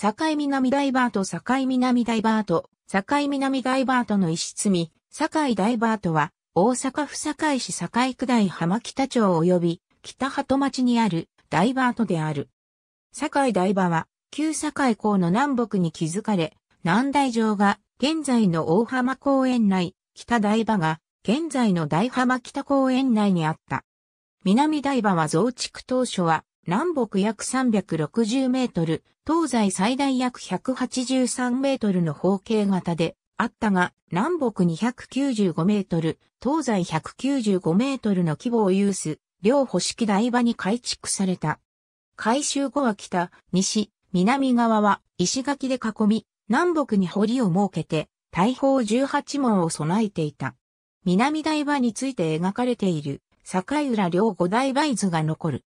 境南ダイバート境南ダイバート、境南ダイバートの一室見、境ダイバートは、大阪府堺市堺区大浜北町及び、北鳩町にある、ダイバートである。堺イバは、旧堺港の南北に築かれ、南大城が、現在の大浜公園内、北台場が、現在の大浜北公園内にあった。南台場は増築当初は、南北約360メートル、東西最大約183メートルの方形型であったが、南北295メートル、東西195メートルの規模を有す、両保式台場に改築された。改修後は北、西、南側は石垣で囲み、南北に堀を設けて、大砲18門を備えていた。南台場について描かれている、境浦両五台場図が残る。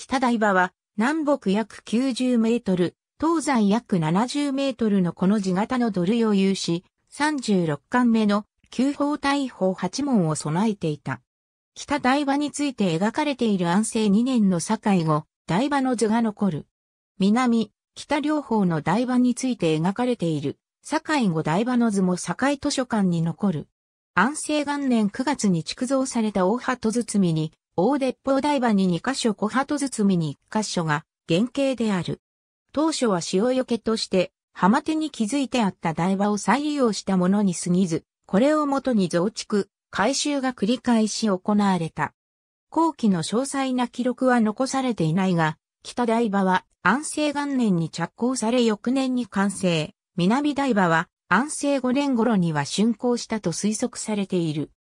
北台場は南北約90メートル、東西約70メートルのこの地形の土塁を有し、36巻目の旧法大法8門を備えていた。北台場について描かれている安政2年の境後、台場の図が残る。南、北両方の台場について描かれている、境後台場の図も境図書館に残る。安政元年9月に築造された大鳩包みに、大鉄砲台場に2箇所小鳩包に1箇所が原型である。当初は潮よけとして浜手に築いてあった台場を再利用したものに過ぎず、これをもとに増築、改修が繰り返し行われた。後期の詳細な記録は残されていないが、北台場は安政元年に着工され翌年に完成、南台場は安政5年頃には竣工したと推測されている。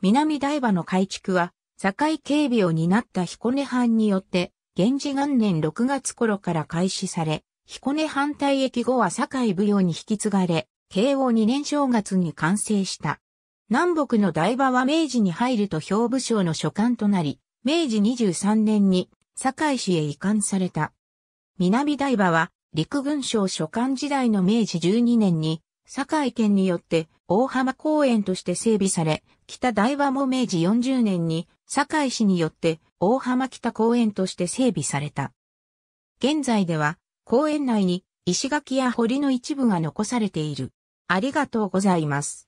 南台場の改築は境警備を担った彦根藩によって、源氏元年6月頃から開始され、彦根藩退役後は境奉行に引き継がれ、慶応2年正月に完成した。南北の台場は明治に入ると兵部省の所管となり、明治23年に堺市へ移管された。南台場は陸軍省所管時代の明治12年に堺県によって大浜公園として整備され、北大和も明治40年に、堺市によって大浜北公園として整備された。現在では、公園内に石垣や堀の一部が残されている。ありがとうございます。